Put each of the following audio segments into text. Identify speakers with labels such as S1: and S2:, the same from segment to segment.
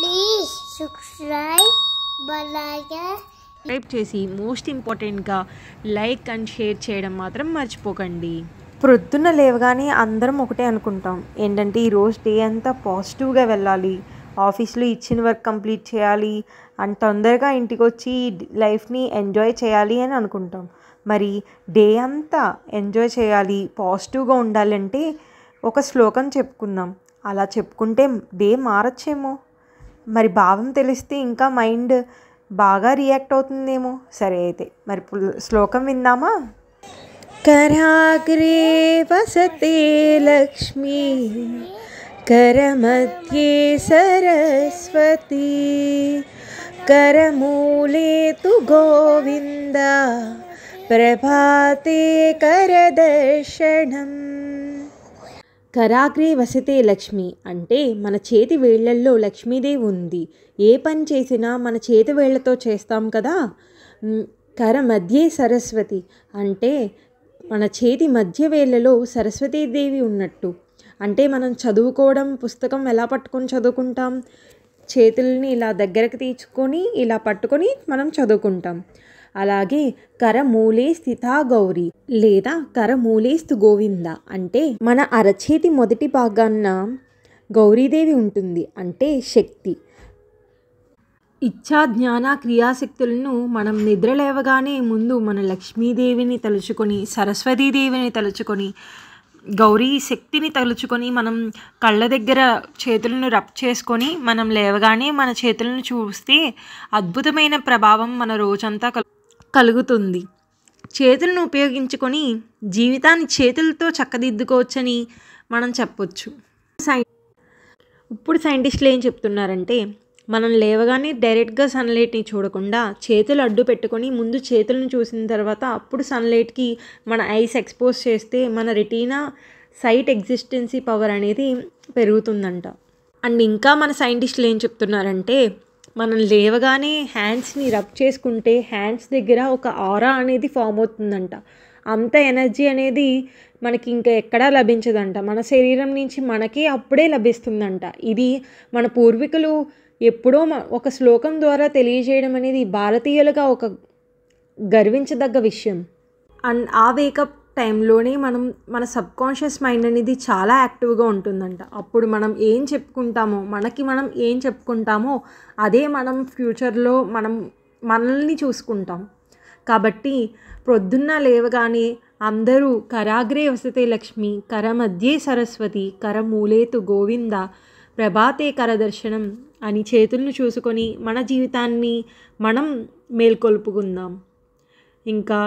S1: please subscribe అలాగే subscribe చేసి most ఇంపార్టెంట్గా లైక్ అండ్ షేర్ చేయడం మాత్రం మర్చిపోకండి ప్రొద్దున లేవగానే అందరం ఒకటే అనుకుంటాం ఏంటంటే ఈరోజు డే అంతా పాజిటివ్గా వెళ్ళాలి ఆఫీస్లో ఇచ్చిన వర్క్ కంప్లీట్ చేయాలి అండ్ తొందరగా ఇంటికి వచ్చి లైఫ్ని ఎంజాయ్ చేయాలి అని అనుకుంటాం మరి డే అంతా ఎంజాయ్ చేయాలి పాజిటివ్గా ఉండాలంటే ఒక శ్లోకం చెప్పుకుందాం అలా చెప్పుకుంటే డే మారచ్చేమో మరి భావం తెలిస్తే ఇంకా మైండ్ బాగా రియాక్ట్ అవుతుందేమో సరే అయితే మరి శ్లోకం విందామా కరాగ్రే వసతే లక్ష్మి కరమధ్యే సరస్వతి కరమూలే తు గోవింద ప్రభాతే కరదర్శనం కరాగ్రే వసతే లక్ష్మి అంటే మన చేతి వేళ్లల్లో లక్ష్మీదేవి ఉంది ఏ పని చేసినా మన చేతి వేళ్లతో చేస్తాం కదా కర మధ్యే సరస్వతి అంటే మన చేతి మధ్య వేళ్లలో సరస్వతీదేవి ఉన్నట్టు అంటే మనం చదువుకోవడం పుస్తకం ఎలా పట్టుకొని చదువుకుంటాం చేతుల్ని ఇలా దగ్గరకు తీర్చుకొని ఇలా పట్టుకొని మనం చదువుకుంటాం అలాగే కరమూలేస్థితా గౌరి లేదా కరమూలేస్తు గోవింద అంటే మన అరచేతి మొదటి భాగాన్న గౌరీదేవి ఉంటుంది అంటే శక్తి ఇచ్చా జ్ఞాన క్రియాశక్తులను మనం నిద్రలేవగానే ముందు మన లక్ష్మీదేవిని తలుచుకొని సరస్వతీదేవిని తలుచుకొని గౌరీ శక్తిని తలుచుకొని మనం కళ్ళ దగ్గర చేతులను రప్ చేసుకొని మనం లేవగానే మన చేతులను చూస్తే అద్భుతమైన ప్రభావం మన రోజంతా కలు కలుగుతుంది చేతులను ఉపయోగించుకొని జీవితాన్ని చేతులతో చక్కదిద్దుకోవచ్చని మనం చెప్పొచ్చు సై ఇప్పుడు సైంటిస్టులు ఏం చెప్తున్నారంటే మనం లేవగానే డైరెక్ట్గా సన్లైట్ని చూడకుండా చేతులు అడ్డు పెట్టుకొని ముందు చేతులను చూసిన తర్వాత అప్పుడు సన్లైట్కి మన ఐస్ ఎక్స్పోజ్ చేస్తే మన రెటీనా సైట్ ఎగ్జిస్టెన్సీ పవర్ అనేది పెరుగుతుందంట అండ్ ఇంకా మన సైంటిస్టులు ఏం చెప్తున్నారంటే మనం లేవగానే హ్యాండ్స్ని రబ్ చేసుకుంటే హ్యాండ్స్ దగ్గర ఒక ఆరా అనేది ఫామ్ అవుతుందంట అంత ఎనర్జీ అనేది మనకి ఇంకా ఎక్కడా లభించదంట మన శరీరం నుంచి మనకే అప్పుడే లభిస్తుందంట ఇది మన పూర్వీకులు ఎప్పుడో ఒక శ్లోకం ద్వారా తెలియజేయడం అనేది భారతీయులుగా ఒక గర్వించదగ్గ విషయం అండ్ ఆ వేకప్ టైంలోనే మనం మన సబ్కాన్షియస్ మైండ్ అనేది చాలా యాక్టివ్గా ఉంటుందంట అప్పుడు మనం ఏం చెప్పుకుంటామో మనకి మనం ఏం చెప్పుకుంటామో అదే మనం ఫ్యూచర్లో మనం మనల్ని చూసుకుంటాం కాబట్టి ప్రొద్దున్న లేవగానే అందరూ కరాగ్రే వసతే లక్ష్మి కర మధ్యే సరస్వతి కర మూలేతు గోవింద ప్రభాతే కరదర్శనం అని చేతులను చూసుకొని మన జీవితాన్ని మనం మేల్కొల్పుకుందాం ఇంకా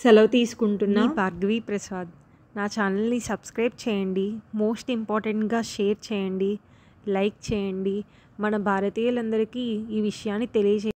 S1: సెలవు తీసుకుంటున్నా భార్గవి ప్రసాద్ నా ఛానల్ని సబ్స్క్రైబ్ చేయండి మోస్ట్ ఇంపార్టెంట్గా షేర్ చేయండి లైక్ చేయండి మన భారతీయులందరికీ ఈ విషయాన్ని తెలియజేయండి